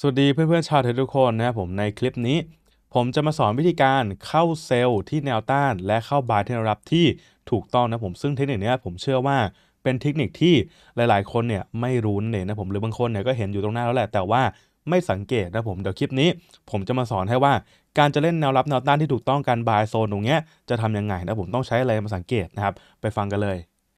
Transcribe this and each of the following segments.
สวัสดีเพื่อนๆชาวเทรดทุกคนนะครับผมในคลิปนี้ ผมจะมาสอนวิธีการเข้าเซลล์ที่แนวต้าน และเข้าบายที่นรับที่ถูกต้องนะผมซึ่งเทคนิคนี้ผมเชื่อว่าเป็นเทคนิคที่หลาย ๆ คนเนี่ยไม่รู้นั่นเองนะผมหรือบางคนเนี่ยก็เห็นอยู่ตรงหน้าแล้วแหละแต่ว่าไม่สังเกตนะผมเดี๋ยวคลิปนี้ ผมจะมาสอนให้ว่าการจะเล่นแนวรับแนวต้านที่ถูกต้องการบายโซนตรงเนี้ยจะทํำยังไงนะผมต้องใช้อะไรมาสังเกตนะครับไปฟังกันเลย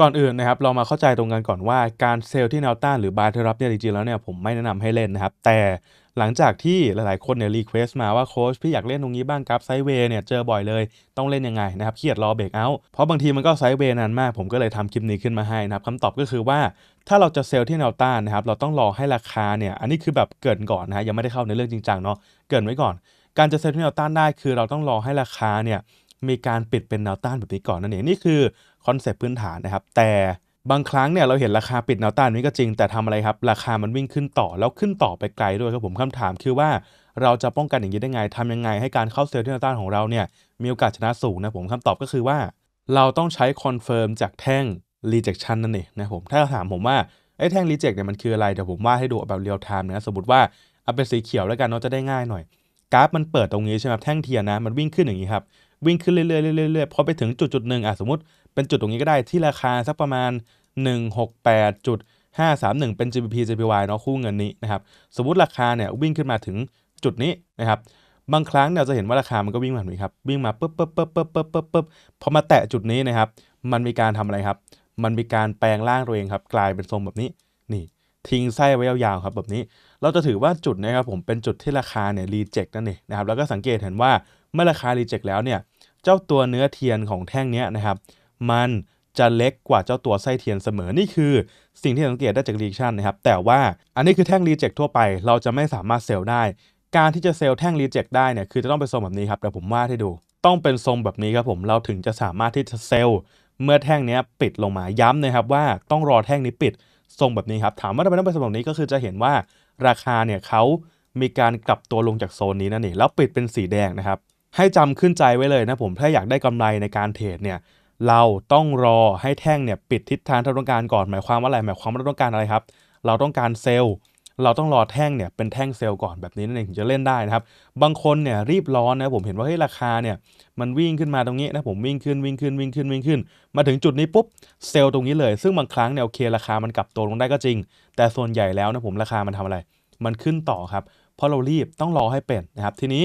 ก่อนอื่นนะครับเรามาเข้าใจตรงกันก่อนว่า การเซลล์ที่เนวต้านหรือบา์เทอรับเนี่ยจริงๆแล้วเนี่ยผมไม่แนะนำให้เล่นนะครับแต่หลังจากที่หลายๆคนเนี่ยรีเควสต์มาว่าโค้ชพี่อยากเล่นตรงนี้บ้างครับไซเวย์เนี่ยเจอบ่อยเลย ต้องเล่นยังไงนะครับเครียดรอเบรกเอาท์เพราะบางทีมันก็ไซเวย์นานมาก ผมก็เลยทำคลิปนี้ขึ้นมาให้นะครับคำตอบก็คือว่าถ้าเราจะเซลล์ที่แนวต้านนะครับเราต้องรอให้ราคาเนี่ยอันนี้คือแบบเกินก่อนนะฮะยังไม่ได้เข้าในเรื่องจริงจังเนาะเกินไว้ก่อน การจะเซลล์ที่แนวต้านได้คือเราต้องรอให้ราคาเนี่ยมีการปิดเป็นแนวต้านแบบนี้ก่อนนั่นเองนี่คือคอนเซปต์พื้นฐานนะครับ แต่บางครั้งเนี่ยเราเห็นราคาปิดแนวต้านนี้ก็จริง แต่ทำอะไรครับ ราคามันวิ่งขึ้นต่อ แล้วขึ้นต่อไปไกลด้วยครับผมคำถามคือว่าเราจะป้องกันอย่างนี้ได้ไงทำยังไงให้การเข้าเซลล์ที่แนวต้านของเราเนี่ยมีโอกาสชนะสูงนะผมคำตอบก็คือว่า เราต้องใช้คอนเฟิร์มจากแท่งรีเจคชันนั่นเองนะผม ถ้าถามผมว่าไอ้แท่งรีเจคเนี่ยมันคืออะไร เดี๋ยวผมวาดให้ดูแบบเรียลไทม์นะ สมมติว่าเอาเป็นสีเขียวแล้วกันเนาะจะได้ง่ายหน่อย กราฟมันเปิดตรงนี้ใช่ไหมแท่งเทียนนะมันวิ่งขึ้นอย่างนี้ครับวิ่งขึ้นเรื่อยๆเรื่อยๆพอไปถึงจุดจุดหนึ่งอ่ะสมมติเป็นจุดตรงนี้ก็ได้ที่ราคาสักประมาณ 168.531 เป็น GBP JPY เนาะคู่เงินนี้นะครับสมมติราคาเนี่ยวิ่งขึ้นมาถึงจุดนี้นะครับบางครั้งเราจะเห็นว่าราคามันก็วิ่งแบบนี้ครับวิ่งมาปุ๊บปุ๊บปุ๊บปุ๊บปุ๊บปุ๊บปุ๊บพอมาแตะจุดนี้นะครับมันมีการทำอะไรครับ มันมีการแปลงร่างตัวเองครับ กลายเป็นทรงแบบนี้นี่ ทิ้งไส้ไว้ยาวๆครับ แบบนี้ เราจะถือว่าจุดนะครับผมเป็นจุดที่ราคาเนี่ยรีเจ็คนั่นเองนะครับแล้วก็สังเกตเห็นว่าเมื่อราคารีเจ็คแล้วเนี่ย เจ้าตัวเนื้อเทียนของแท่งนี้นะครับมันจะเล็กกว่าเจ้าตัวไส้เทียนเสมอ นี่คือ สิ่งที่สังเกตได้จากรีชันนะครับ แต่ว่าอันนี้คือแท่งรีเจ็คทั่วไป เราจะไม่สามารถเซลล์ได้ การที่จะเซลล์แท่งรีเจ็คได้ เนี่ย คือจะต้องเป็นทรงแบบนี้ครับเดี๋ยวผมวาดให้ดู ต้องเป็นทรงแบบนี้ครับผม เราถึงจะสามารถที่จะเซลล์ เมื่อแท่งนี้ปิดลงมา ย้ำนะครับว่าต้องรอแท่งนี้ปิดทรงแบบนี้ครับ ถามว่าทำไมต้องเป็นทรงแบบนี้ ก็คือจะเห็นว่าราคาเนี่ยเขามีการกลับตัวลงจากโซนนี้นั่นเองแล้วปิดเป็นสีแดงนะครับ ให้จำขึ้นใจไว้เลยนะผม ถ้าอยากได้กำไรในการเทรดเนี่ยเราต้องรอให้แท่งเนี่ยปิดทิศทางที่เราต้องการก่อนหมายความว่าอะไรหมายความว่าเราต้องการอะไรครับ เราต้องการเซลเราต้องรอแท่งเนี่ยเป็นแท่งเซลล์ก่อนแบบนี้นั่นเองถึงจะเล่นได้นะครับ บางคนเนี่ยรีบร้อนนะผมเห็นว่าเฮ้ยราคาเนี่ย มันวิ่งขึ้นมาตรงนี้นะผมวิ่งขึ้นวิ่งขึ้นวิ่งขึ้นวิ่งขึ้น มาถึงจุดนี้ปุ๊บเซลล์ตรงนี้เลยซึ่งบางครั้งเนี่ยโอเคราคามันกลับตัวลงได้ก็จริง แต่ส่วนใหญ่แล้วนะผมราคามันทำอะไร มันขึ้นต่อครับ เพราะเรารีบต้องรอให้เป็นนะครับ ทีนี้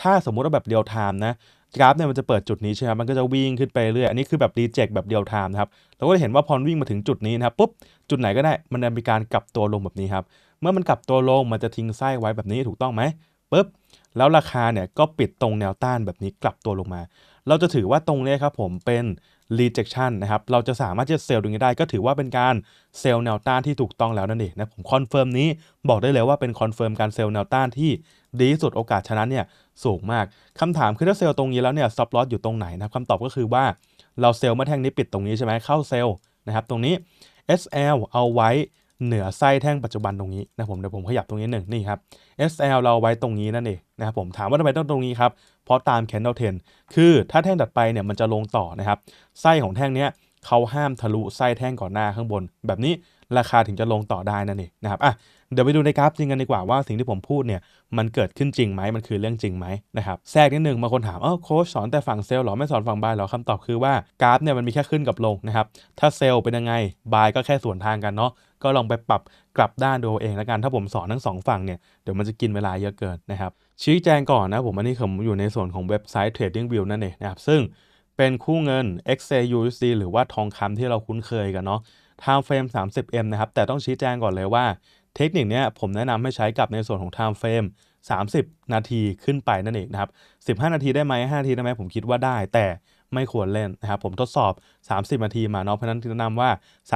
ถ้าสมมุติว่าแบบเดียวทามนะกราฟเนี่ยมันจะเปิดจุดนี้ใช่ไหมมันก็จะวิ่งขึ้นไปเรื่อย อันนี้คือแบบรีเจกคแบบเดียวไทม์นะครับเราก็จะเห็นว่าพอวิ่งมาถึงจุดนี้นะครับปุ๊บจุดไหนก็ได้มันจะมีการกลับตัวลงแบบนี้ครับเมื่อมันกลับตัวลงมันจะทิ้งไส้ไว้แบบนี้ถูกต้องไหมปุ๊บแล้วราคาเนี่ยก็ปิดตรงแนวต้านแบบนี้กลับตัวลงมาเราจะถือว่าตรงนี้ครับผมเป็น rejection นะครับเราจะสามารถจะเซลล์ตรงนี้ได้ ก็ถือว่าเป็นการเซลล์แนวต้านที่ถูกต้องแล้วนั่นเองนะผมคอนเฟิร์มนี้บอกได้เลยว่าเป็นคอนเฟิร์มการเซลล์แนวต้านที่ดีที่สุดโอกาสชนะเนี่ยสูงมากคำถามคือถ้าเซลล์ตรงนี้แล้วเนี่ยซับลอสอยู่ตรงไหนนะคำตอบก็คือว่าเราเซลล์มาแท่งนี้ปิดตรงนี้ใช่ไหมเข้าเซลล์นะครับตรงนี้ SL เอาไว้เหนือไส้แท่งปัจจุบันตรงนี้นะผมเดี๋ยวผมขยับตรงนี้หนึ่งนี่ครับ SL เราไว้ตรงนี้นั่นเองนะครับผมถามว่าทำไมต้องตรงนี้ครับ เพราะตาม candle trend คือถ้าแท่งตัดไปเนี่ยมันจะลงต่อนะครับไส้ของแท่งเนี้ยเขาห้ามทะลุไส้แท่งก่อนหน้าข้างบน แบบนี้ราคาถึงจะลงต่อได้นั่นเองนะครับอ่ะเดี๋ยวไปดูในกราฟจริงกันดีกว่าว่าสิ่งที่ผมพูดเนี่ยมันเกิดขึ้นจริงไหมมันคือเรื่องจริงไหมนะครับแทรกนิดหนึ่งบางคนถามเออโค้ชสอนแต่ฝั่งเซลล์หรอไม่สอนฝั่งบายหรอคำตอบคือว่า กราฟเนี่ยมันมีแค่ขึ้นกับลงนะครับถ้าเซลล์เป็นยังไงบายก็แค่ส่วนทางกันเนาะก็ลองไปปรับกลับด้านดูเองแล้วกันถ้าผมสอนทั้งสองฝั่งเนี่ยเดี๋ยวมันจะกินเวลาเยอะเกินนะครับชี้แจงก่อนนะผมอันนี้ผมอยู่ในส่วนของเว็บไซต์ Trading View นั่นเองนะครับซึ่งเป็นคู่เงิน XAUSD หรือว่าทองคำที่เราคุ้นเคยกันเนาะ time frame 30m นะครับแต่ต้องชี้แจงก่อนเลยว่าเทคนิคนี้ผมแนะนำให้ใช้กับในส่วนของ time frame 30 นาทีขึ้นไปนั่นเองนะครับ15 นาทีได้ไหม5นาทีได้ไหมผมคิดว่าได้แต่ไม่ควรเล่นนะครับผมทดสอบ 30 นาทีมาเนาะเพราะนั้นแนะนำว่า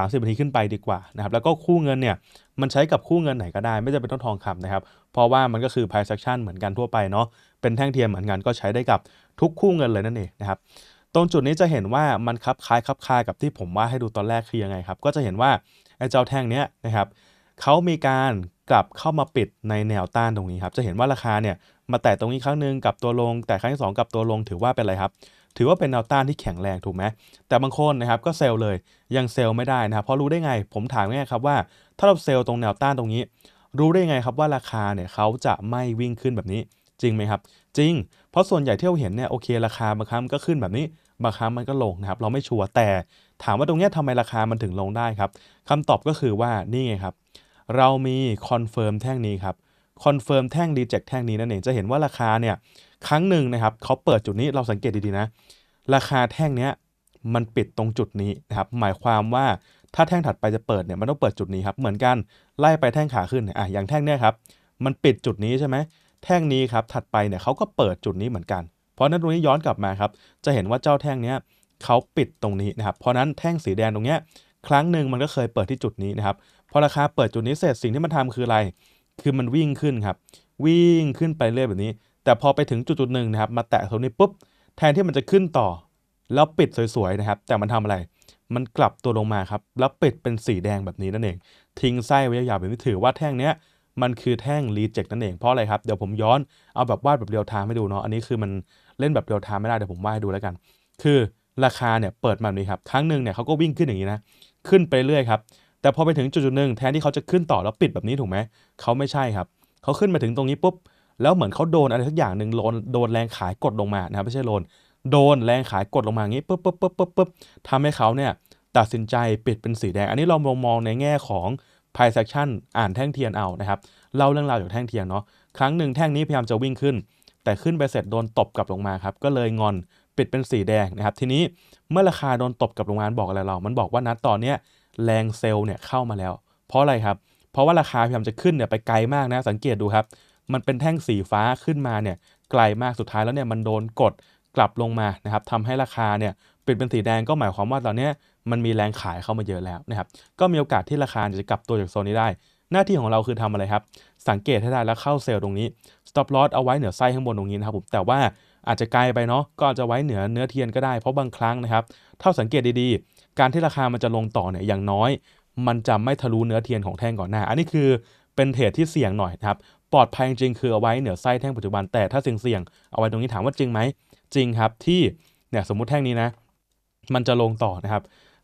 30 นาทีขึ้นไปดีกว่านะครับแล้วก็คู่เงินเนี่ยมันใช้กับคู่เงินไหนก็ได้ไม่จำเป็นต้องทองคำนะครับเพราะว่ามันก็คือ price action เหมือนกันทั่วไปเนาะเป็นแท่งเทียมเหมือนกันก็ใช้ได้กับทุกคู่เงินเลยนั่นเองนะครับตรงจุดนี้จะเห็นว่ามันคับคล้ายคับคลากับที่ผมว่าให้ดูตอนแรกคือยังไงครับก็จะเห็นว่าไอ้เจ้าแท่งเนี้ยนะครับเขามีการกลับเข้ามาปิดในแนวต้านตรงนี้ครับ จะเห็นว่าราคาเนี่ยมาแตะตรงนี้ครั้งหนึ่งกับตัวลง แต่ครั้งที่2กับตัวลงถือว่าเป็นอะไรครับ ถือว่าเป็นแนวต้านที่แข็งแรงถูกไหม แต่บางคนนะครับก็เซลล์เลยยังเซลล์ไม่ได้นะครับเพราะรู้ได้ไง ผมถามง่ายครับว่า ถ้าเราเซลล์ตรงแนวต้านตรงนี้ รู้ได้ไงครับว่าราคาเนี่ยเขาจะไม่วิ่งขึ้นแบบนี้จริงไหมครับ จริง เพราะส่วนใหญ่ที่เราเห็นเนี่ยโอเค ราคาบางครั้งก็ขึ้นแบบนี้บางครั้งมันก็ลงนะครับเราไม่ชัวร์แต่ถามว่าตรงนี้ทำไมราคามันถึงลงได้ครับคำตอบก็คือว่านี่ไงครับเรามีคอนเฟิร์มแท่งนี้ครับคอนเฟิร์มแท่งรีเจ็คแท่งนี้นั่นเองจะเห็นว่าราคาเนี่ยครั้งหนึ่งนะครับเขาเปิดจุดนี้เราสังเกตดีๆนะ ราคาแท่งนี้มันปิดตรงจุดนี้นะครับหมายความว่าถ้าแท่งถัดไปจะเปิดเนี่ยมันต้องเปิดจุดนี้ครับเหมือนกันไล่ไปแท่งขาขึ้นอ่ะอย่างแท่งเนี้ยครับมันปิดจุดนี้ใช่ไหมแท่งนี้ครับถัดไปเนี่ยเขาก็เปิดจุดนี้เหมือนกัน เพราะนั้นตรงนี้ย้อนกลับมาครับจะเห็นว่าเจ้าแท่งเนี้ยเขาปิดตรงนี้นะครับเพราะนั้นแท่งสีแดงตรงเนี้ยครั้งหนึ่งมันก็เคยเปิดที่จุดนี้นะครับพอราคาเปิดจุดนี้เสร็จสิ่งที่มันทำคืออะไรคือมันวิ่งขึ้นครับ วิ่งขึ้นไปเรื่อยแบบนี้ แต่พอไปถึงจุดจุดหนึ่งนะครับ มาแตะตรงนี้ปุ๊บแทนที่มันจะขึ้นต่อ แล้วปิดสวยๆนะครับ แต่มันทำอะไร มันกลับตัวลงมาครับแล้วปิดเป็นสีแดงแบบนี้นั่นเอง ทิ้งไส้ไว้ยาวๆแบบนี้ถือ ว่าแท่งเนี้ยมันคือแท่งรีเจ็คนั่นเองเพราะอะไรครับเดี๋ยวผมย้อนเอาแบบวาดแบบเรียวไทม์ให้ดูเนาะอันนี้คือมันเล่นแบบเรียวไทม์ไม่ได้เดี๋ยวผมวาดให้ดูแล้วกัน คือราคาเนี่ยเปิดมาแบบนี้ครับครั้งหนึ่งเนี่ยเขาก็วิ่งขึ้นอย่างนี้นะขึ้นไปเรื่อยครับแต่พอไปถึงจุดหนึ่งแทนที่เขาจะขึ้นต่อแล้วปิดแบบนี้ถูกไหมเขาไม่ใช่ครับเขาขึ้นมาถึงตรงนี้ปุ๊บ แล้วเหมือนเขาโดนอะไรสักอย่างหนึ่งโดนโดนแรงขายกดลงมา นะครับไม่ใช่โดนโดนแรงขายกดลงมาอย่างนี้ปุ๊บปุ๊บปุ๊บปุ๊บปุ๊บทำให้เขาเนี่ยตัดสินใจปิดเป็นสีแดงอันนี้เรามองมองในแง่ของไพ่เซ็กชั o อ่านแท่งเทียนเอานะครับเล่าเรื่องราวจากแท่งเทียนเนาะครั้งหนึ่งแท่งนี้พยายามจะวิ่งขึ้น แต่ขึ้นไปเสร็จโดนตบกลับลงมาครับก็เลยงอนปิดเป็นสีแดงนะครับทีนี้เมื่อราคาโดนตบกับโรงงานบอกอะไรเรา มันบอกว่านัดตอนเนี้ยแรงเซลล์เนี่ยเข้ามาแล้ว เพราะอะไรครับ เพราะว่าราคาพยายามจะขึ้นเนี่ยไปไกลมากนะสังเกตดูครับ มันเป็นแท่งสีฟ้าขึ้นมาเนี่ยไกลมากสุดท้ายแล้วเนี่ยมันโดนกดกลับลงมานะครับทำให้ราคาเนี่ยเปลี่ยนเป็นสีแดงก็หมายความว่าตอนนี้มันมีแรงขายเข้ามาเยอะแล้วนะครับ ก็มีโอกาสที่ราคาจะกลับตัวจากโซนนี้ได้ หน้าที่ของเราคือทำอะไรครับ สังเกตให้ได้แล้วเข้าเซลล์ตรงนี้ stop loss เอาไว้เหนือไส้ข้างบนตรงนี้นะครับผม แต่ว่าอาจจะไกลไปเนาะก็จะไว้เหนือเนื้อเทียนก็ได้เพราะบางครั้งนะครับเท่าสังเกตดีๆ การที่ราคามันจะลงต่อเนี่ยอย่างน้อย มันจะไม่ทะลุเนื้อเทียนของแท่งก่อนหน้า อันนี้คือเป็นเทรดที่เสี่ยงหน่อยนะครับปลอดภัยจริงคือเอาไว้เหนือไส้แท่งปัจจุบันแต่ถ้าเสี่ยง ๆเอาไว้ตรงนี้ถามว่าจริงไหมจริงครับที่เนี่ยสมมุติแท่งนี้นะมันจะลงต่อนะครับ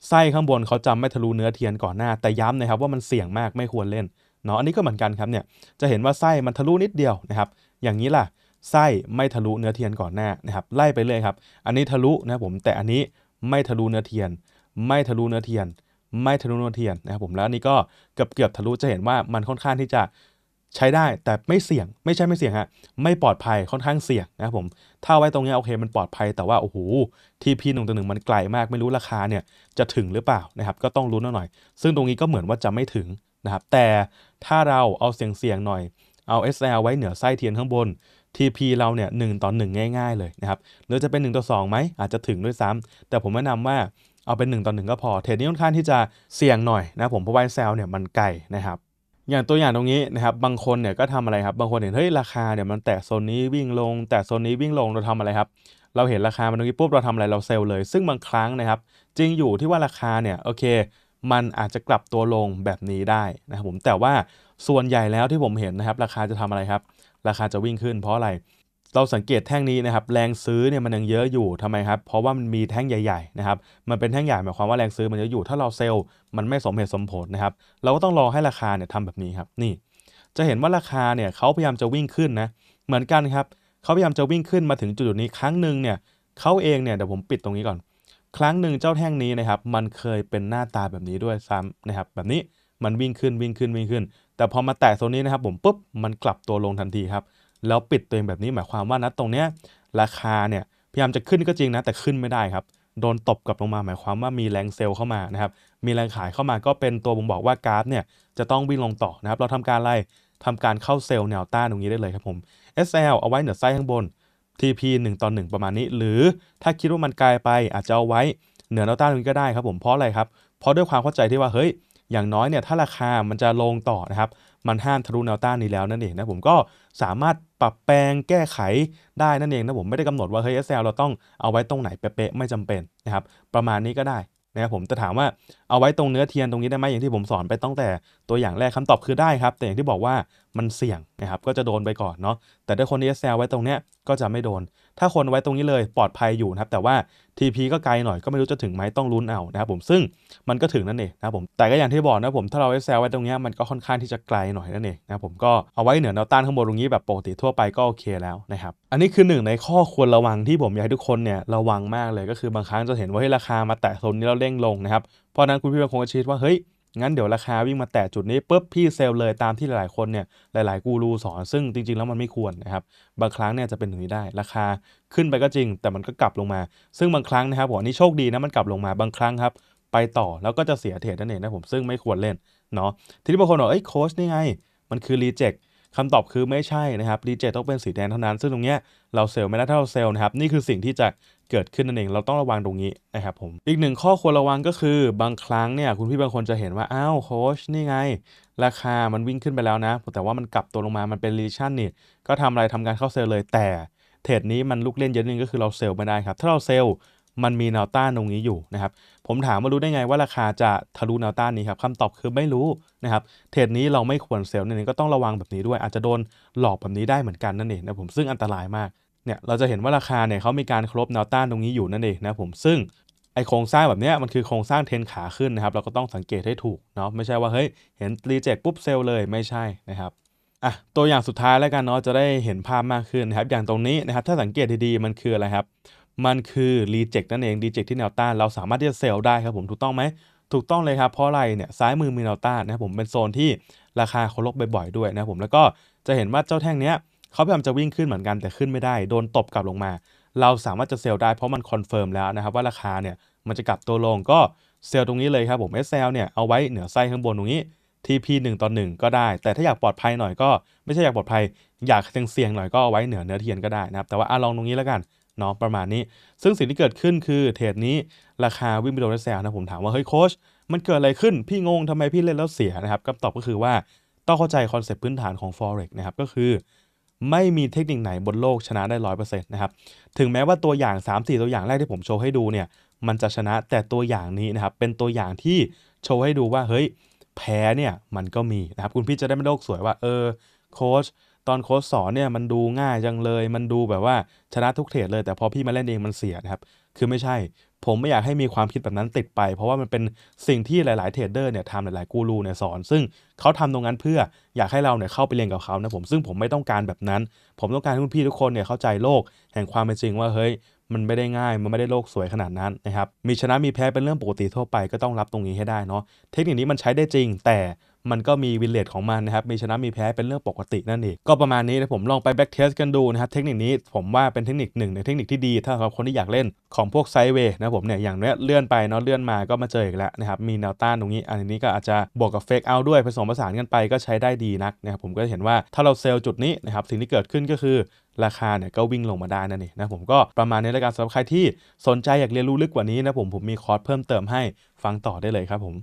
ไส้ข้างบนเขาจำไม่ทะลุเนื้อเทียนก่อนหน้าแต่ย้ำนะครับ ว่ามันเสี่ยงมากไม่ควรเล่นเนาะอันนี้ก็เหมือนกันครับเนี่ยจะเห็นว่าไส้มันทะลุนิดเดียวนะครับ อย่างนี้ล่ะไส้ไม่ทะลุเนื้อเทียนก่อนหน้านะครับไล่ไปเลยครับอันนี้ทะลุนะผม แต่อันนี้ไม่ทะลุเนื้อเทียน ไม่ทะลุเนื้อเทียน ไม่ทะลุเนื้อเทียนนะครับผมแล้วอันนี้ก็ เกือบเกือบทะลุจะเห็นว่ามันค่อนข้างที่จะใช้ได้ แต่ไม่เสี่ยงไม่ใช่ไม่เสี่ยงฮะไม่ปลอดภัยค่อนข้างเสี่ยงนะครับผมถ้าไว้ตรงนี้โอเคมันปลอดภัย แต่ว่าโอ้โหที่พี่หนึ่งต่อหนึ่งมันไกลมากไม่รู้ราคาเนี่ยจะถึงหรือเปล่านะครับก็ต้องรู้หน่อย ซึ่งตรงนี้ก็เหมือนว่าจะไม่ถึงนะครับแต่ถ้าเราเอาเสี่ยงเสี่ยงหน่อยเอา SL ไว้เหนือไส้เทียนข้างบน TP เราเนี่ยหต่อ1ง่ายๆเลยนะครับหรือจะเป็น1ต่อ2ไหมอาจจะถึงด้วยซ้ำแต่ผมแนะนำว่าเอาเป็น1ต่อ1ก็พอเทรดนี้ค่อนข้างที่จะเสี่ยงหน่อยนะผมเพราะว่าเซลเนี่ยมันไกลนะครับอย่างตัวอย่างตรงนี้นะครับบางคนเนี่ยก็ทำอะไรครับบางคนเห็นเฮ้ยราคาเนี่ยมันแตะโซนนี้วิ่งลงแตะโซนนี้วิ่งลงเราทำอะไรครับเราเห็นราคามันตรงนี้ปุ๊บเราทำอะไรเราเซลล์เลยซึ่งบางครั้งนะครับ จริงอยู่ที่ว่าราคาเนี่ยโอเค มันอาจจะกลับตัวลงแบบนี้ได้นะครับผมแต่ว่าส่วนใหญ่แล้วที่ผมเห็นนะครับ ราคาจะทำอะไรครับราคาจะวิ่งขึ้นเพราะอะไร เราสังเกตแท่งนี้นะครับแรงซื้อเนี่ยมันยังเยอะอยู่ทำไมครับ เพราะว่ามันมีแท่งใหญ่ๆนะครับ มันเป็นแท่งใหญ่หมายความว่าแรงซื้อมันเยอะอยู่ ถ้าเราเซลล์มันไม่สมเหตุสมผลนะครับ เราก็ต้องรอให้ราคาเนี่ยทำแบบนี้ครับ นี่ จะเห็นว่าราคาเนี่ยเขาพยายามจะวิ่งขึ้นนะ เหมือนกันครับเขาพยายามจะวิ่งขึ้นมาถึงจุดนี้ครั้งหนึ่งเนี่ยเขาเองเนี่ยเดี๋ยวผมปิดตรงนี้ก่อน ครั้งหนึ่งเจ้าแท่งนี้นะครับ มันเคยเป็นหน้าตาแบบนี้ด้วยซ้ำนะครับ แบบนี้ มันวิ่งขึ้นวิ่งขึ้นวิ่งขึ้นแต่พอมาแตะโซนนี้นะครับผมปุ๊บมันกลับตัวลงทันทีครับ แล้วปิดตัวเองแบบนี้หมายความว่านะตรงเนี้ยราคาเนี่ยพยายามจะขึ้นก็จริงนะ แต่ขึ้นไม่ได้ครับโดนตบกลับลงมา หมายความว่ามีแรงเซลล์เข้ามานะครับมีแรงขายเข้ามาก็เป็นตัวบ่งบอกว่ากราฟเนี่ยจะต้องวิ่งลงต่อนะครับเราทำการไล่ทำการเข้าเซลล์แนวต้านตรงนี้ได้เลยครับผม SL เอาไว้เหนือไส้ข้างบน TP 1ต่อ1ประมาณนี้ หรือถ้าคิดว่ามันไกลไป อาจจะเอาไว้เหนือแนวต้านตรงนี้ก็ได้ครับผมเพราะอะไรครับเพราะด้วยความเข้าใจที่ว่าเฮ้ยอย่างน้อยเนี่ยถ้าราคามันจะลงต่อนะครับมันห้ามทะลุแนวต้านนี้แล้วนั่นเองนะผมก็สามารถปรับแปลงแก้ไขได้นั่นเองนะผมไม่ได้กำหนดว่าเฮ้ยเ SL เราต้องเอาไว้ตรงไหนเป๊ะไม่จำเป็นนะครับประมาณนี้ก็ได้นะครับผมจะถามว่าเอาไว้ตรงเนื้อเทียนตรงนี้ได้ไหมอย่างที่ผมสอนไปตั้งแต่ตัวอย่างแรกคำตอบคือได้ครับ แต่อย่างที่บอกว่ามันเสี่ยงนะครับก็จะโดนไปก่อนเนาะแต่ถ้าคนแซวไว้ตรงเนี้ยก็จะไม่โดน ถ้าคนไว้ตรงนี้เลยปลอดภัยอยู่นะครับแต่ว่า TP ก็ไกลหน่อยก็ไม่รู้จะถึงไหมต้องลุ้นเอานะครับผมซึ่งมันก็ถึงนั่นเองนะครับผม แต่ก็อย่างที่บอกนะผมถ้าเราแซวไว้ตรงเนี้ยมันก็ค่อนข้างที่จะไกลหน่อยนั่นเองนะผมก็เอาไว้เหนือแนวต้านข้างบนตรงนี้แบบปกติทั่วไปก็โอเคแล้วนะครับอันนี้คือหนึ่งในข้อควรระวังที่ผมอยากให้ทุกคนเนี่ยระวังมากเลย ก็คือบางครั้งจะเห็นว่าราคามาแตะโซนนี้แล้วเร่งลงนะครับเพราะนั้นคุณพี่บางคนก็ชี้ว่าเฮ้ยงั้นเดี๋ยวราคาวิ่งมาแตะจุดนี้ปุ๊บพี่เซลเลยตามที่หลายๆคนเนี่ยหลายๆ กูรูสอน ซึ่งจริงๆแล้วมันไม่ควรนะครับบางครั้งเนี่ยจะเป็นหงนี้ได้ราคาขึ้นไปก็จริง แต่มันก็กลับลงมาซึ่งบางครั้งนะครับผมนี่โชคดีนะมันกลับลงมาบางครั้งครับไปต่อแล้วก็จะเสียเทรดนั่นเองนะผมซึ่งไม่ควรเล่นเนาะทีนี้บางคนบอกเอ้ยโค้ชนี่ไงมันคือรีเจ็คคำตอบคือไม่ใช่นะครับดีเจต้องเป็นสีแดงเท่านั้น ซึ่งตรงเนี้ยเราเซลล์ไม่ได้ถ้าเราเซลล์นะครับนี่คือสิ่งที่จะเกิดขึ้นนั่นเองเราต้องระวังตรงนี้นะครับผมอีกหนึ่งข้อควรระวังก็คือบางครั้งเนี่ยคุณพี่บางคนจะเห็นว่าอ้าวโคชนี่ไงราคามันวิ่งขึ้นไปแล้วนะแต่ว่ามันกลับตัวลงมามันเป็นรีชั่นนี่ก็ทำอะไรทำการเข้าเซลล์เลย แต่เทรดนี้มันลูกเล่นเยอะนึงก็คือเราเซลล์ไม่ได้ครับถ้าเราเซลล์มันมีแนวต้านตรงนี้อยู่นะครับ ผมถามว่ารู้ได้ไงว่าราคาจะทะลุแนวต้านนี้ครับคำตอบคือไม่รู้นะครับเทรดนี้เราไม่ควรเซลล์นี่ก็ต้องระวังแบบนี้ด้วยอาจจะโดนหลอกแบบนี้ได้เหมือนกันนั่นเองนะผมซึ่งอันตรายมากเนี่ยเราจะเห็นว่าราคาเนี่ยเขามีการครบแนวต้านตรงนี้อยู่นั่นเองนะผมซึ่งไอโครงสร้างแบบนี้มันคือโครงสร้างเทนขาขึ้นนะครับเราก็ต้องสังเกตให้ถูกเนาะไม่ใช่ว่าเฮ้ยเห็นรีเจ็คปุ๊บเซลล์เลยไม่ใช่นะครับอ่ะตัวอย่างสุดท้ายแล้วกันเนาะจะได้เห็นภาพมากขึ้นนะครับอย่างตรงนี้นะครับถ้าสังเกตดีๆมันคืออะไรครับมันคือรีเจ็คนั่นเองรีเจ็คที่แนวต้านเราสามารถที่จะเซลล์ได้ครับผมถูกต้องไหม ถูกต้องเลยครับ เพราะอะไรเนี่ยซ้ายมือมีแนวต้านนะผมเป็นโซนที่ราคาเขาลบบ่อยๆด้วยนะผมแล้วก็จะเห็นว่าเจ้าแท่งเนี้ยเขาพยายามจะวิ่งขึ้นเหมือนกัน แต่ขึ้นไม่ได้โดนตบกลับลงมา เราสามารถจะเซลล์ได้เพราะมันคอนเฟิร์มแล้วนะครับว่าราคาเนี่ยมันจะกลับตัวลงก็เซลล์ตรงนี้เลยครับผม SL เนี่ยเอาไว้เหนือไส้ข้างบนตรงนี้ TP 1ต่อ1ก็ได้ แต่ถ้าอยากปลอดภัยหน่อยก็ ไม่ใช่อยากปลอดภัยอยากเสี่ยงๆหน่อยก็เอาไว้เหนือเนื้อเทียนก็ได้นะครับแต่ว่าลองตรงนี้แล้วกันเนาะประมาณนี้ซึ่งสิ่งที่เกิดขึ้นคือเทรดนี้ราคาวิ่งไปโดนแซวนะผมถามว่าเฮ้ยโค้ชมันเกิดอะไรขึ้นพี่งงทำไมพี่เล่นแล้วเสียนะครับคำตอบก็คือว่าต้องเข้าใจคอนเซปต์พื้นฐานของ forex นะครับก็คือไม่มีเทคนิคไหนบนโลกชนะได้ร้อยเปอร์เซ็นต์นะครับ ถึงแม้ว่าตัวอย่าง 3-4 ตัวอย่างแรกที่ผมโชว์ให้ดูเนี่ยมันจะชนะแต่ตัวอย่างนี้นะครับเป็นตัวอย่างที่โชว์ให้ดูว่าเฮ้ยแพ้เนี่ยมันก็มีนะครับคุณพี่จะได้ไม่โลกสวยว่าเออโค้ชตอนโค้ชสอนเนี่ยมันดูง่ายจังเลย มันดูแบบว่าชนะทุกเทรดเลยแต่พอพี่มาเล่นเองมันเสียนะครับคือไม่ใช่ ผมไม่อยากให้มีความคิดแบบนั้นติดไป เพราะว่ามันเป็นสิ่งที่หลายๆเทรดเดอร์เนี่ยทำหลายๆกูรูเนี่ยสอน ซึ่งเขาทำตรงนั้นเพื่ออยากให้เราเนี่ยเข้าไปเรียนกับเขานะผมซึ่งผมไม่ต้องการแบบนั้น ผมต้องการให้คุณพี่ทุกคนเนี่ยเข้าใจโลกแห่งความเป็นจริงว่าเฮ้ยมันไม่ได้ง่าย มันไม่ได้โลกสวยขนาดนั้นนะครับมีชนะมีแพ้เป็นเรื่องปกติทั่วไปก็ต้องรับตรงนี้ให้ได้เนาะเทคนิคนี้มันใช้ได้จริง แต่มันก็มีวินเลตของมันนะครับ มีชนะมีแพ้เป็นเรื่องปกตินั่นเอง ก็ประมาณนี้นะผมลองไปแบ็กเทสกันดูนะครับ เทคนิคนี้ผมว่าเป็นเทคนิคหนึ่งในเทคนิคที่ดีถ้าสำหรับคนที่อยากเล่นของพวกไซเวย์นะผมเนี่ยอย่างเนี้ยเลื่อนไปเนาะเลื่อนมาก็มาเจออีกแล้วนะครับ มีแนวต้านตรงนี้ อันนี้ก็อาจจะบวกกับเฟกเอาด้วย ผสมผสานกันไปก็ใช้ได้ดีนักนะครับผมก็เห็นว่าถ้าเราเซลล์จุดนี้นะครับสิ่งที่เกิดขึ้นก็คือราคาเนี่ยก็วิ่งลงมาได้นั่นเองนะผมก็ประมาณนี้แล้วกันสำหรับใคร ที่สนใจอยากเรียนรู้ลึกกว่านี้นะผมผมมีคอร์สเพิ่มเติมให้ฟังต่อได้เลยครับผม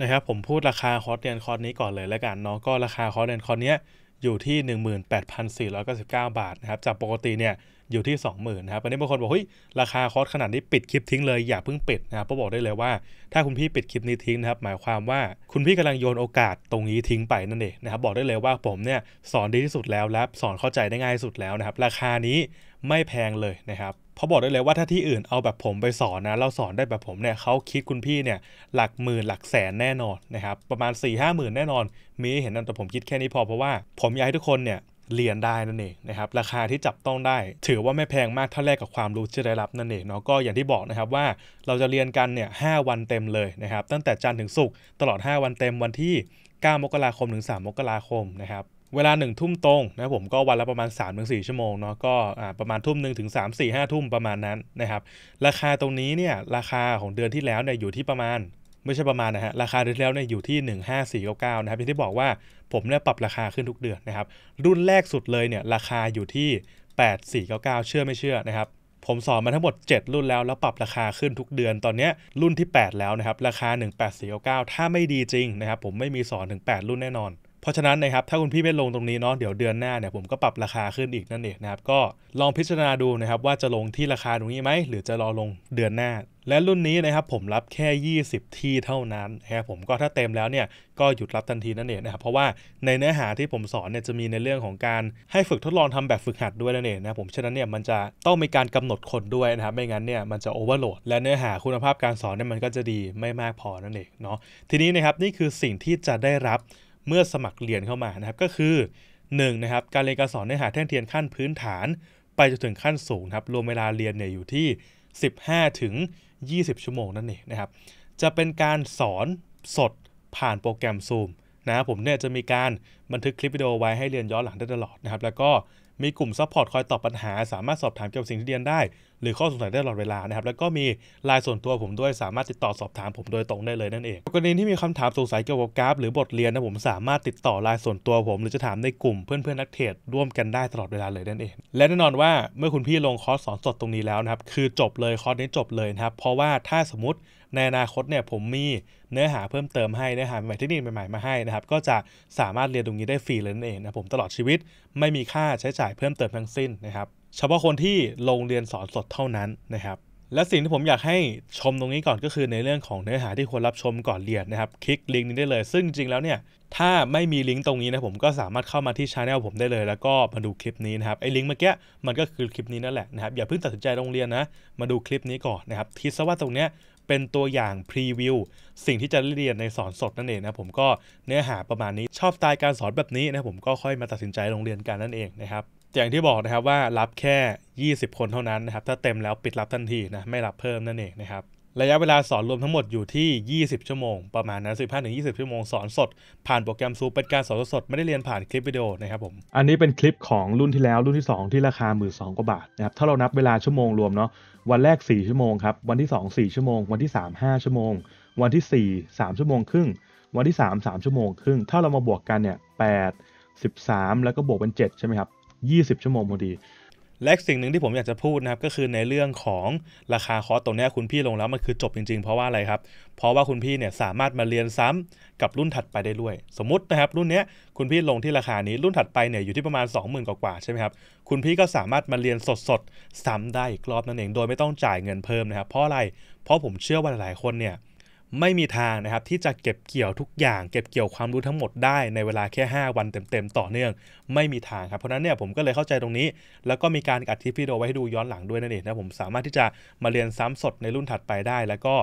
นะครับผมพูดราคาคอร์สเรียนคอร์สนี้ก่อนเลยแล้วกันเนาะก็ราคาคอร์สเรียนคอร์สนี้อยู่ที่ 18,499 บาทนะครับจากปกติเนี่ยอยู่ที่20,000นะครับอันนี้บางคนบอกเฮ้ยราคา คอร์สขนาดนี้ ปิดคลิปทิ้งเลย อย่าเพิ่งปิดนะครับผมบอกได้เลยว่าถ้าคุณพี่ปิดคลิปนี้ทิ้งนะครับหมายความว่าคุณพี่กำลังโยนโอกาสตรงนี้ทิ้งไปนั่นเองนะครับบอกได้เลยว่าผมเนี่ยสอนดีที่สุดแล้วและสอนเข้าใจได้ง่ายสุดแล้วนะครับราคานี้ไม่แพงเลยนะครับเพราะบอกได้เลยว่าถ้าที่อื่นเอาแบบผมไปสอนนะเราสอนได้แบบผมเนี่ยเขาคิดคุณพี่เนี่ยหลักหมื่นหลักแสนแน่นอนนะครับประมาณ4ี่ห้าหมื่นแน่นอน มีเห็นนั่นแต่ผมคิดแค่นี้พอเพราะว่า ผมอยากให้ทุกคนเนี่ยเรียนได้นั่นเองนะครับ ราคาที่จับต้องได้ ถือว่าไม่แพงมากถ้าแลกกับความรู้ที่ได้รับนั่นเองเนาะก็อย่างที่บอกนะครับว่าเราจะเรียนกันเนี่ยหวันเต็มเลยนะครับ ตั้งแต่จันทร์ถึงศุกร์ตลอด 5วันเต็มวันที่9มกราคมถึง3มกราคมนะครับเวลา1ทุ่มตรงนะผมก็วันละประมาณ 3-4 ชั่วโมงเนาะก็ประมาณทุ่มหนึ่งถึง 3 4 5ทุ่มประมาณนั้นนะครับราคาตรงนี้เนี่ยราคาของเดือนที่แล้วเนี่ยอยู่ที่ประมาณ ไม่ใช่ประมาณนะฮะราคาเดือนที่แล้วเนี่ยอยู่ที่ 15499นะครับที่บอกว่าผมเนี่ยปรับราคาขึ้นทุกเดือนนะครับรุ่นแรกสุดเลยเนี่ยราคาอยู่ที่ 8499 เชื่อไม่เชื่อนะครับผมสอนมาทั้งหมด 7 รุ่นแล้วแล้วปรับราคาขึ้นทุกเดือนตอนนี้รุ่นที่ 8 แล้วนะครับราคา 18499ถ้าไม่ดีจริงนะครับผมไม่มีสอนถึง8รุ่นแน่นอนเพราะฉะนั้นนะครับถ้าคุณพี่ไม่ลงตรงนี้เนาะเดี๋ยวเดือนหน้าเนี่ยผมก็ปรับราคาขึ้นอีกนั่นเองนะครับก็ลองพิจารณาดูนะครับว่าจะลงที่ราคาตรงนี้ไหมหรือจะรอลงเดือนหน้า และรุ่นนี้นะครับผมรับแค่ 20 ที่เท่านั้นนะครับผมก็ถ้าเต็มแล้วเนี่ยก็หยุดรับทันทีนั่นเองนะครับเพราะว่าในเนื้อหาที่ผมสอนเนี่ยจะมีในเรื่องของการให้ฝึกทดลองทำแบบฝึกหัดด้วยนั่นเองนะครับผมฉะนั้นเนี่ยมันจะต้องมีการกำหนดคนด้วยนะครับไม่งั้นเนี่ยมันจะโอเวอร์โหลดและเนื้อหาคุณภาพการสอนเนี่ยมันก็จะดีไม่มากพอนั่นเองเนาะทีนี้นะครับนี่คือสิ่งที่จะได้รับเมื่อสมัครเรียนเข้ามานะครับ ก็คือ1นะครับการเรียนการสอนเนื้อหาแท่งเทียนขั้นพื้นฐานไปจนถึงขั้นสูงครับ รวมเวลาเรียนเนี่ยอยู่ที่ 15ถึง20 ชั่วโมงนั่นเองนะครับ จะเป็นการสอนสดผ่านโปรแกรม Zoom นะผมเนี่ยจะมีการบันทึกคลิปวิดีโอไว้ให้เรียนย้อนหลังได้ตลอดนะครับ แล้วก็มีกลุ่มซัพพอร์ตคอยตอบปัญหาสามารถสอบถามเกี่ยวกับสิ่งที่เรียนได้หรือข้อสงสัย ได้ตลอดเวลานะครับแล้วก็มีลายส่วนตัวผมด้วยสามารถติดต่อสอบถามผมโดยตรงได้เลยนั่นเองกรณีที่มีคำถามสงสัยเกี่ยวกับกราฟหรือบทเรียนนะผมสามารถติดต่อลายส่วนตัวผมหรือจะถามในกลุ่มเพื่อนเพื่อนนักเทรดร่วมกันได้ตลอดเวลาเลยนั่นเอง และแน่นอนว่าเมื่อคุณพี่ลงคอร์สสอนสดตรงนี้แล้วนะครับคือจบเลยคอร์สนี้จบเลยนะครับเพราะว่าถ้าสมมติในอนาคตเนี่ยผมมีเนื้อหาเพิ่มเติมให้เนื้อหาใหม่เทคนิคใหม่ๆมาให้นะครับก็จะสามารถเรียนตรงนี้ได้ฟรีเลยนั่นเองนะผมตลอดชีวิต ไม่มีค่าใช้จ่ายเพิ่มเติมทั้งสิ้นนะครับเฉพาะคนที่ลงเรียนสอนสดเท่านั้นนะครับและสิ่งที่ผมอยากให้ชมตรงนี้ก่อนก็คือในเรื่องของเนื้อหาที่ควรรับชมก่อนเรียนนะครับคลิกลิงก์นี้ได้เลยซึ่งจริงแล้วเนี่ยถ้าไม่มีลิงก์ตรงนี้นะผมก็สามารถเข้ามาที่ช anel ผมได้เลย แล้วก็มาดูคลิปนี้นะครับไอ้ลิงก์เมื่อกี้มันก็คือคลิปนี้นั่นแหละนะครับอย่าเพิ่งตัดสินใจโรงเรียนนะมาดูคลิปนี้ก่อนนะครับคิดซะว่าตรงเนี้ยเป็นตัวอย่างพรีวิวสิ่งที่จะเรียนในสอนสดนั่นเองนะผมก็เนื้อหาประมาณนี้ชอบสไตล์การสอนแบบนี้นะผมก็ค่อยมาตัดสินใจโรงเรียนกันนั่นเองนะครับ อย่างที่บอกนะครับว่ารับแค่ 20 คนเท่านั้นนะครับถ้าเต็มแล้วปิดรับทันทีนะไม่รับเพิ่มนั่นเองนะครับระยะเวลาสอนรวมทั้งหมดอยู่ที่ 20 ชั่วโมงประมาณนั้น 15-20 ชั่วโมงสอนสดผ่านโปรแกรมซูเป็นการสอนสดไม่ได้เรียนผ่านคลิปวิดีโอนะครับผมอันนี้เป็นคลิปของรุ่นที่แล้วรุ่นที่ 2 ที่ราคาหมื่นสองกว่าบาทนะครับถ้าเรานับเวลาชั่วโมงรวมเนาะวันแรก 4 ชั่วโมงครับ วันที่ 2 4 ชั่วโมง วันที่ 3 5 ชั่วโมง วันที่ 4 3 ชั่วโมงครึ่ง วันที่ 3 3 ชั่วโมงครึ่ง ถ้าเรามาบวกกันเนี่ย 8 13 แล้วก็บวกเป็น7 ใช่ไหมครับ 20 ชั่วโมงพอดีและสิ่งหนึ่งที่ผมอยากจะพูดนะครับก็คือในเรื่องของราคาคอร์สตรงนี้คุณพี่ลงแล้วมันคือจบจริงๆเพราะว่าอะไรครับเพราะว่าคุณพี่เนี่ยสามารถมาเรียนซ้ำกับรุ่นถัดไปได้ด้วย สมมตินะครับรุ่นนี้คุณพี่ลงที่ราคานี้รุ่นถัดไปเนี่ยอยู่ที่ประมาณ 20,000กว่าใช่ไหมครับคุณพี่ก็สามารถมาเรียนสดๆซ้ำได้อีกรอบนั่นเอง โดยไม่ต้องจ่ายเงินเพิ่มนะครับเพราะอะไรเพราะผมเชื่อว่าหลายๆคนเนี่ยไม่มีทางนะครับที่จะเก็บเกี่ยวทุกอย่างเก็บเกี่ยวความรู้ทั้งหมดได้ในเวลาแค่ 5 วันเต็มๆต่อเนื่อง ไม่มีทางครับเพราะนั้นเนี่ยผมก็เลยเข้าใจตรงนี้ แล้วก็มีการอัดคลิปวิดีโอไว้ให้ดูย้อนหลังด้วยนั่นเองนะผมสามารถที่จะมาเรียนซ้ำสดในรุ่นถัดไปได้ แล้วก็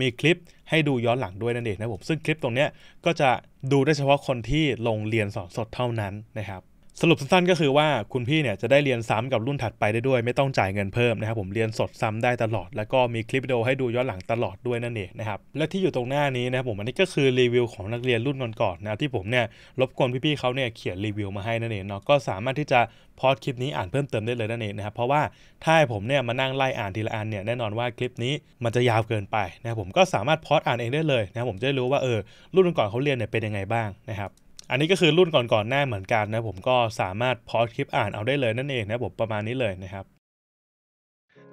มีคลิปให้ดูย้อนหลังด้วยนั่นเองนะผมซึ่งคลิปตรงเนี้ยก็จะดูได้เฉพาะคนที่ลงเรียนสอนสดเท่านั้นนะครับสรุปสั้นๆก็คือว่าคุณพี่เนี่ยจะได้เรียนซ้ำกับรุ่นถัดไปได้ด้วยไม่ต้องจ่ายเงินเพิ่มนะครับผมเรียนสดซ้ำได้ตลอด แล้วก็มีคลิปวิดีโอให้ดูย้อนหลังตลอดด้วยนั่นเองนะครับและที่อยู่ตรงหน้านี้นะครับผมอันนี้ก็คือรีวิวของนักเรียนรุ่นก่อนๆนะที่ผมเนี่ยรบกวนพี่ๆเขาเนี่ยเขียนรีวิวมาให้นั่นเองเนาะก็สามารถที่จะพอดคลิปนี้อ่านเพิ่มเติมได้เลยนั่นเองนะครับเพราะว่าถ้าผมเนี่ยมานั่งไล่อ่านทีละอันเนี่ยแน่นอนว่าคลิปนี้มันจะยาวเกินไปนะครับผมก็สามารถพอดอ่านเองได้เลยนะครับผมจะได้รู้ว่าเออรุ่นก่อนเขาเรียนเนี่ยเป็นยังไงบ้างนะครับอันนี้ก็คือรุ่นก่อนๆหน้าเหมือนกันนะ ผมก็สามารถพอคลิปอ่านเอาได้เลยนั่นเองนะ ผมประมาณนี้เลยนะครับ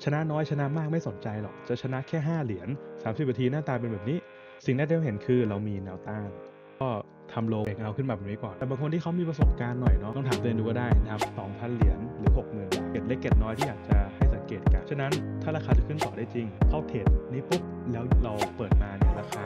ชนะน้อยชนะมากไม่สนใจหรอกจะชนะแค่ 5เหรียญ30นาทีหน้าตาเป็นแบบนี้ สิ่งแรกที่เราเห็นคือเรามีแนวต้านก็ทำโลเบกเอาขึ้นมาแบบนี้ก่อนแต่บางคนที่เขามีประสบการณ์หน่อยเนาะต้องถามตัวเองดูก็ได้นะครับ2,000เหรียญหรือ60,000บาทเก็เล็กเก็น้อยที่อยากจะให้สังเกตกัน ฉะนั้นถ้าราคาจะขึ้นต่อได้จริงเข้าเทรดนี้ปุ๊บแล้วเราเปิดมาเนี่ยราคา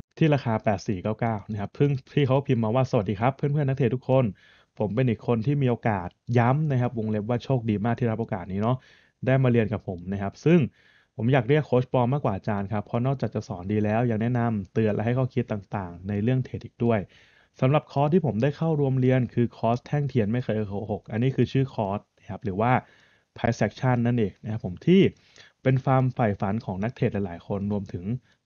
ที่ราคา 8499 นะครับ เพิ่งพี่เขาพิมพ์มาว่า สวัสดีครับ เพื่อนเพื่อนนักเทรดทุกคน ผมเป็นอีกคนที่มีโอกาสย้ำนะครับวงเล็บว่าโชคดีมากที่รับโอกาสนี้เนาะ ได้มาเรียนกับผมนะครับ ซึ่งผมอยากเรียกโค้ชปอมมากกว่าอาจารย์ครับ เพราะนอกจากจะสอนดีแล้ว ยังแนะนำ เตือนและให้ข้อคิดต่างๆในเรื่องเทรดอีกด้วยสำหรับคอร์สที่ผมได้เข้ารวมเรียนคือคอร์สแท่งเทียนไม่เคยโกหก อันนี้คือชื่อคอร์สนะครับหรือว่า price action นั่นเองนะครับผมที่เป็นฟาร์มฝ่ายฝันของนักเทรดหลายๆคนรวมถึง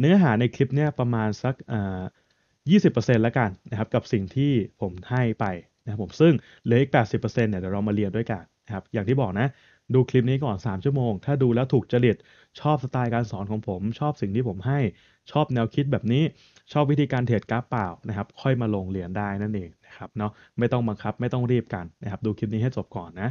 เนื้อหาในคลิปเนี่ยประมาณสักอ่า20%แล้วกันนะครับกับสิ่งที่ผมให้ไปนะครับผมซึ่งเหลืออีก 80%เนี่ยเดี๋ยวเรามาเรียนด้วยกันนะครับอย่างที่บอกนะ ดูคลิปนี้ก่อน 3 ชั่วโมง ถ้าดูแล้วถูกจริต ชอบสไตล์การสอนของผม ชอบสิ่งที่ผมให้ชอบแนวคิดแบบนี้ชอบวิธีการเทรดกราฟเปล่านะครับค่อยมาลงเหรียญได้นั่นเองนะครับเนาะไม่ต้องบังคับไม่ต้องรีบกันนะครับดูคลิปนี้ให้จบก่อนนะ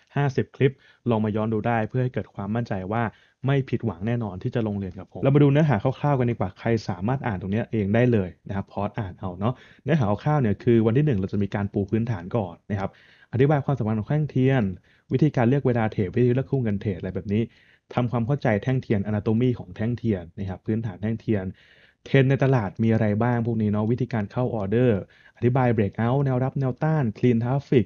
50คลิปลองมาย้อนดูได้เพื่อให้เกิดความมั่นใจว่าไม่ผิดหวังแน่นอนที่จะลงเรียนกับผมเรามาดูเนื้อหาคร่าวๆกันดีกว่าใครสามารถอ่านตรงนี้เองได้เลยนะครับพอสอ่านเอา เนาะเนื้อหาคร่าวเนี่ยคือวันที่ 1 เราจะมีการปูพื้นฐานก่อนนะครับอธิบายความสัมพันธ์ของแท่งเทียน วิธีการเลือกเวลาเทรดวิธีเลือกคู่กันเทรดอะไรแบบนี้ทำความเข้าใจแท่งเทียน อนาโตมีของแท่งเทียนนะครับพื้นฐานแท่งเทียน เทรนในตลาดมีอะไรบ้างพวกนี้เนาะวิธีการเข้าออเดอร์อธิบายเบรกเอาท์แนวรับแนวต้านคลีนทราฟิก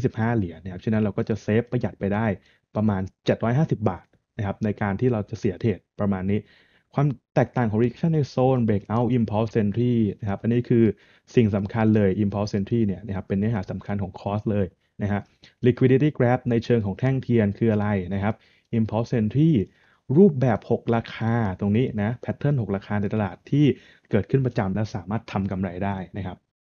25 เหรียญนะครับ ฉะนั้นเราก็จะเซฟประหยัดไปได้ประมาณ 750 บาทนะครับ ในการที่เราจะเสียเทรดประมาณนี้ ความแตกต่างของ r e a c t i o n zone breakout impulse entry นะครับ อันนี้คือสิ่งสำคัญเลย impulse entry เนี่ยนะครับเป็นเนื้อหาสำคัญของ c o u s เลยนะฮะ liquidity grab ในเชิงของแท่งเทียนคืออะไรนะครับ impulse entry รูปแบบ 6 ราคา ตรงนี้นะแพทเทิร์น6ราคาในตลาดที่เกิดขึ้นประจำและสามารถทำกำไรได้นะครับ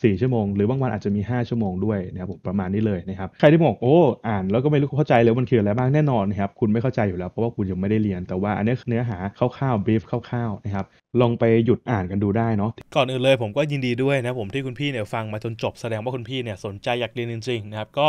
4 ชั่วโมงหรือบางวันอาจจะมี 5 ชั่วโมงด้วยนะครับผมประมาณนี้เลยนะครับใครที่บอกโอ้อ่านแล้วก็ไม่รู้เข้าใจเลยมันคืออะไรบ้างแน่นอนนะครับคุณไม่เข้าใจอยู่แล้วเพราะว่าคุณยังไม่ได้เรียนแต่ว่าอันนี้เนื้อหาคร่าวๆบีฟคร่าวๆนะครับลองไปหยุดอ่านกันดูได้เนาะก่อนอื่นเลยผมก็ยินดีด้วยนะผมที่คุณพี่เนี่ยฟังมาจนจบแสดงว่าคุณพี่เนี่ยสนใจอยากเรียนจริงๆนะครับก็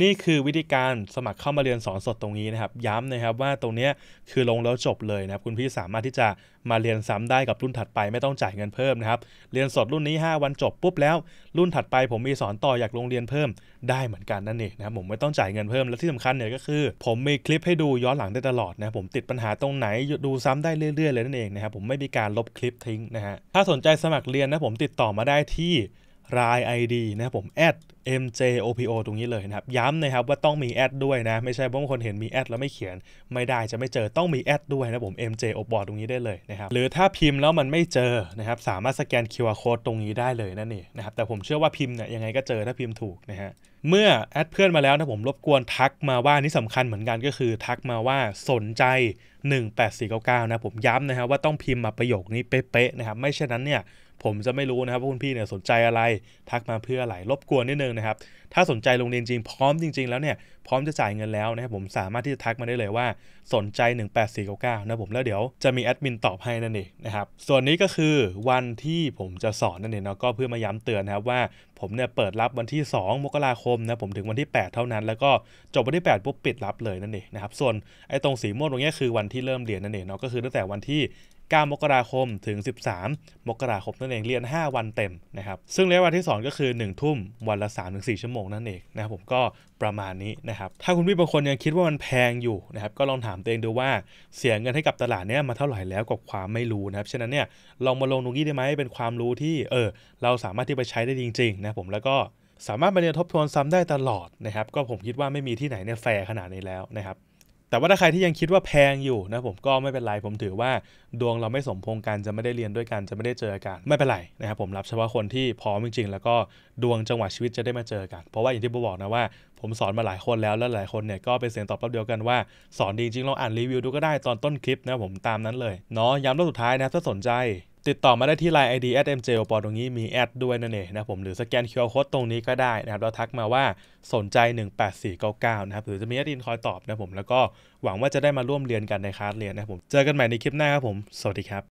นี่คือวิธีการสมัครเข้ามาเรียนสอนสดตรงนี้นะครับย้ำนะครับว่าตรงนี้คือลงแล้วจบเลยนะครับคุณพี่สามารถที่จะมาเรียนซ้ำได้กับรุ่นถัดไปไม่ต้องจ่ายเงินเพิ่มนะครับเรียนสดรุ่นนี้ 5 วันจบปุ๊บแล้วรุ่นถัดไป ผมมีสอนต่อ อยากลงเรียนเพิ่ม ได้เหมือนกันนั่นเองนะครับผมไม่ต้องจ่ายเงินเพิ่มและที่สำคัญเนี่ยก็คือ ผมมีคลิปให้ดูย้อนหลังได้ตลอดนะผมติดปัญหาตรงไหน ดูซ้ำได้เรื่อย ๆ เลยนั่นเองนะครับผมไม่มีการลบคลิปทิ้ง นะฮะ ถ้าสนใจสมัครเรียนนะ ผมติดต่อมาได้ที่ราย ID นะครับผม @mjopo ตรงนี้เลยนะครับย้ำนะครับว่าต้องมีแอดด้วยนะไม่ใช่บางคนเห็นมีแอดแล้วไม่เขียน ไม่ได้จะไม่เจอต้องมีแอดด้วยนะผม mjopo ตรงนี้ได้เลยนะครับหรือถ้าพิมพ์แล้วมันไม่เจอนะครับสามารถสแกน QR code ตรงนี้ได้เลยนั่นเองนะครับแต่ผมเชื่อว่าพิมพ์เนี่ยยังไงก็เจอถ้าพิมพ์ถูกนะฮะเมื่อแอดเพื่อนมาแล้วนะผมรบกวนทักมาว่านี่สำคัญเหมือนกันก็คือทักมาว่าสนใจ 18499นะผมย้ำนะครับว่าต้องพิมพ์มาประโยคนี้เป๊ะๆนะครับไม่เช่นนั้นเนี่ยผมจะไม่รู้นะครับว่าคุณพี่เนี่ยสนใจอะไรทักมาเพื่ออะไรรบกวนนิดนึงนะครับถ้าสนใจลงเรียนจริงพร้อมจริงๆแล้วเนี่ยพร้อมจะจ่ายเงินแล้วนะครับผมสามารถที่จะทักมาได้เลยว่าสนใจ 18499นะผมแล้วเดี๋ยวจะมีแอดมินตอบให้นั่นเองนะครับส่วนนี้ก็คือวันที่ผมจะสอนนั่นเองเนาะก็เพื่อมาย้ำเตือนนะครับว่าผมเนี่ยเปิดรับวันที่ 2 มกราคมนะผมถึงวันที่ 8 เท่านั้น แล้วก็จบวันที่8ปุ๊บปิดรับเลยนั่นเองนะครับส่วนไอ้ตรงสีม่วงตรงนี้คือวันที่เริ่มเรียนนั่นเองเนาะก็คือตั้งแต่วันที่9 มกราคมถึง 13 มกราคม นั่นเองเรียน 5 วันเต็มนะครับซึ่งเรียะวันที่สอนก็คือ 1 ทุ่มวันละ 3-4 ชั่วโมงนั่นเองนะครับผมก็ประมาณนี้นะครับ ถ้าคุณพี่บางคนยังคิดว่ามันแพงอยู่นะครับ ก็ลองถามตัวเองดูว่าเสียเงินให้กับตลาดเนี้ยมาเท่าไหร่แล้วกับความไม่รู้นะครับ ฉะนั้นเนี่ยลองมาลงตรงนี้ได้ไหมเป็นความรู้ที่เออเราสามารถที่ไปใช้ได้จริงๆนะผมแล้วก็สามารถมาเรียนทบทวนซ้ำได้ตลอดนะครับก็ผมคิดว่าไม่มีที่ไหนเนี่ยแฟร์ขนาดนี้แล้วนะครับแต่ว่าถ้าใครที่ยังคิดว่าแพงอยู่นะผมก็ไม่เป็นไรผมถือว่าดวงเราไม่สมพงกันจะไม่ได้เรียนด้วยกันจะไม่ได้เจอกัน ไม่เป็นไรนะครับผมรับเฉพาะคนที่พร้อมจริงๆแล้วก็ดวงจังหวะชีวิตจะได้มาเจอกัน เพราะว่าอย่างที่ผมบอกนะว่า ผมสอนมาหลายคนแล้วและหลายคนเนี่ยก็เป็นเสียงตอบรับเดียวกันว่าสอนดีจริงลองอ่านรีวิวดูก็ได้ตอนต้นคลิปนะผมตามนั้นเลยเนาะย้ำรอบสุดท้ายนะถ้าสนใจติดต่อมาได้ที่ Line ID at m j o p ตรงนี้มีแอดด้วยนั่นเองนะผมหรือสแกน QR Code ตรงนี้ก็ได้นะครับเราทักมาว่าสนใจ 18499 นะครับ หรือจะมีแอดอินคอยตอบนะผม แล้วก็หวังว่าจะได้มาร่วมเรียนกันในคลาสเรียนนะผม เจอกันใหม่ในคลิปหน้าครับผม สวัสดีครับ